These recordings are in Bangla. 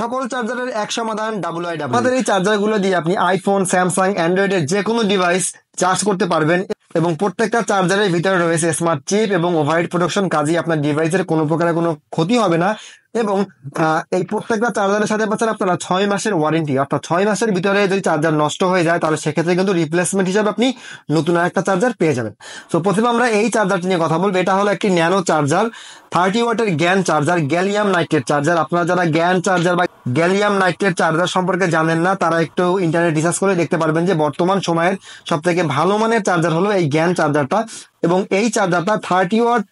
সকল চার্জারের এক সমাধান ডাবল আই ডাব্লু আমাদের এই চার্জারগুলো দিয়ে আপনি আইফোন স্যামসাং অ্যান্ড্রয়েডের যে কোনো ডিভাইস চার্জ করতে পারবেন এবং প্রত্যেকটা চার্জারের ভিতরে রয়েছে স্মার্ট চিপ এবং ওভারহেড প্রোডাকশন কাজে আপনার ডিভাইসের কোনো প্রকারের কোনো ক্ষতি হবে না এবং এই প্রত্যেকটা চার্জারের সাথে পাচ্ছেন আপনারা ছয় মাসের ওয়ারেন্টি অর্থাৎ ছয় মাসের ভিতরে যদি চার্জার নষ্ট হয়ে যায় তাহলে সেক্ষেত্রে কিন্তু রিপ্লেসমেন্ট হিসাবে আপনি নতুন একটা চার্জার পেয়ে যাবেন তো প্রথমে আমরা এই চার্জারটি নিয়ে কথা বলবো এটা হলো একটি ন্যানো চার্জার থার্টি ওয়াটের GaN charger gallium nitrate charger আপনারা যারা গ্যান চার্জার বা গ্যালিয়াম নাইট্রেট চার্জার সম্পর্কে জানেন না তারা একটু ইন্টারনেট রিসার্চ করে দেখতে পারবেন যে বর্তমান সময়ের সব থেকে ভালো মানের চার্জার হলো এই জ্ঞান চার্জারটা এবং এই চার্জারটা থার্টি ওয়াট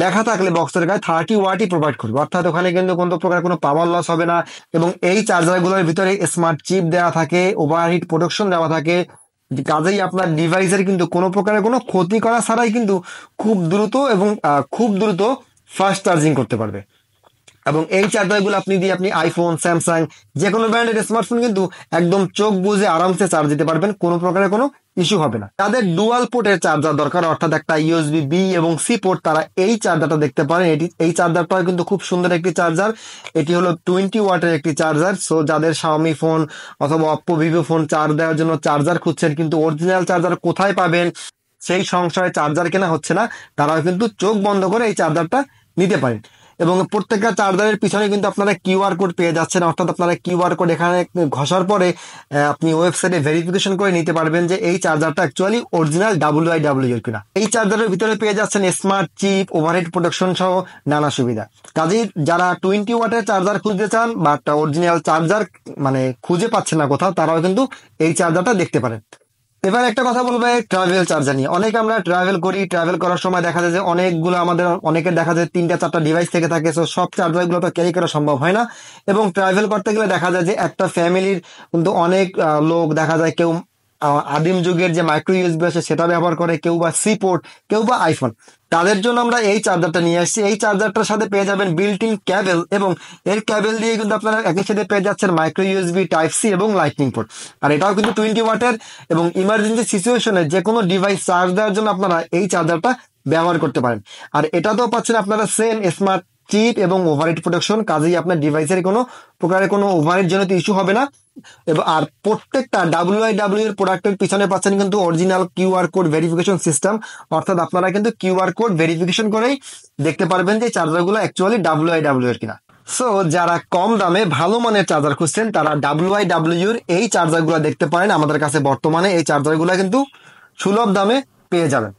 লেখা থাকলে বক্সের গায়ে থার্টি ওয়াটই প্রোভাইড করবে অর্থাৎ ওখানে কিন্তু কোনো প্রকার কোনো পাওয়ার লস হবে না এবং এই চার্জারগুলোর ভিতরে স্মার্ট চিপ দেওয়া থাকে ওভারহিট প্রোডাকশন দেওয়া থাকে কাজেই আপনার ডিভাইসের কিন্তু কোনো প্রকারের কোনো ক্ষতি করা ছাড়াই কিন্তু খুব দ্রুত এবং খুব দ্রুত ফাস্ট চার্জিং করতে পারবে এবং এই চার্জারগুলো আপনি দিয়ে আপনি আইফোন স্যামসাং যে কোনো ব্র্যান্ডের স্মার্টফোন কিন্তু একদম চোখ বুঝে আরামসে চার্জ দিতে পারবেন কোনো প্রকারের কোনো ইস্যু হবে না তাদের ডুয়াল পোর্টের চার্জার দরকার অর্থাৎ একটা ইউএসবি বি এবং সি পোর্ট তারা এই চার্জারটা দেখতে পারেন এটি এই চার্জারটা কিন্তু খুব সুন্দর একটি চার্জার এটি হলো টোয়েন্টি ওয়াটের একটি চার্জার সো যাদের শাওমি ফোন অথবা অপ্পো ভিভো ফোন চার্জ দেওয়ার জন্য চার্জার খুঁজছেন কিন্তু অরিজিনাল চার্জার কোথায় পাবেন সেই সংশয়ে চার্জার কেনা হচ্ছে না তারাও কিন্তু চোখ বন্ধ করে এই চার্জারটা নিতে পারেন এবং প্রত্যেকটা চার্জারের পিছনে কিন্তু আপনারা কিউআর কোড পেয়ে যাচ্ছেন অর্থাৎ আপনারা কিউআর কোড এখানে ঘষার পরে আপনি ওয়েবসাইটে ভেরিফিকেশন করে নিতে পারবেন যে এই চার্জারটা actually original W I W কিনা এই চার্জারের ভিতরে পেয়ে যাচ্ছেন স্মার্ট চিপ ওভারহেড প্রোটেকশন সহ নানা সুবিধা কাজেই যারা টোয়েন্টি ওয়াটের চার্জার খুঁজতে চান বা একটা অরিজিনাল চার্জার মানে খুঁজে পাচ্ছে না কোথাও তারাও কিন্তু এই চার্জারটা দেখতে পারেন এবার একটা কথা বলবো ট্রাভেল চার্জার নিয়ে অনেক আমরা ট্রাভেল করি ট্রাভেল করার সময় দেখা যায় যে অনেকগুলো আমাদের অনেকের দেখা যায় তিনটা চারটা ডিভাইস থেকে থাকে সো সব চার্জারগুলো তো ক্যারি করা সম্ভব হয় না এবং ট্রাভেল করতে গেলে দেখা যায় যে একটা ফ্যামিলির কিন্তু অনেক লোক দেখা যায় কেউ আদিম যুগের যে মাইক্রো ইউএসবি আছে সেটা ব্যবহার করে কেউ বা সি পোর্ট কেউ বা আইফোন তাদের জন্য আমরা এই চার্জারটা নিয়ে আসছি এই চার্জারটার সাথে পেয়ে যাবেন বিল্ট ইন ক্যাবেল এবং এর ক্যাবেল দিয়ে কিন্তু আপনারা একই সাথে পেয়ে যাচ্ছেন মাইক্রো ইউএসবি টাইপ সি এবং লাইটনিং পোর্ট আর এটাও কিন্তু টোয়েন্টি ওয়াটের এবং ইমার্জেন্সি সিচুয়েশনে যে কোনো ডিভাইস চার্জ দেওয়ার জন্য আপনারা এই চার্জারটা ব্যবহার করতে পারেন আর এটা তো পাচ্ছেন আপনারা সেম স্মার্ট চিপ এবং ওভারহেড প্রোটেকশন কাজেই আপনার ডিভাইসের কোনো প্রকারের কোনো ওভারহেড জন্য ইস্যু হবে না এবং আর প্রত্যেকটা আই ডাব্লিউ এর প্রোডাক্টের পিছনে পাচ্ছেন কিন্তু original QR code verification system অর্থাৎ আপনারা কিন্তু কিউআর কোড ভেরিফিকেশন করেই দেখতে পারবেন যে চার্জারগুলো অ্যাকচুয়ালি ডাব্লিউআই ডাব্লিউ এর কিনা সো যারা কম দামে ভালো মানের চার্জার খুঁজছেন তারা ডাব্লিউ ডাব্লিউ ডাব্লিউর এই চার্জারগুলো দেখতে পারেন আমাদের কাছে বর্তমানে এই চার্জারগুলো কিন্তু সুলভ দামে পেয়ে যাবেন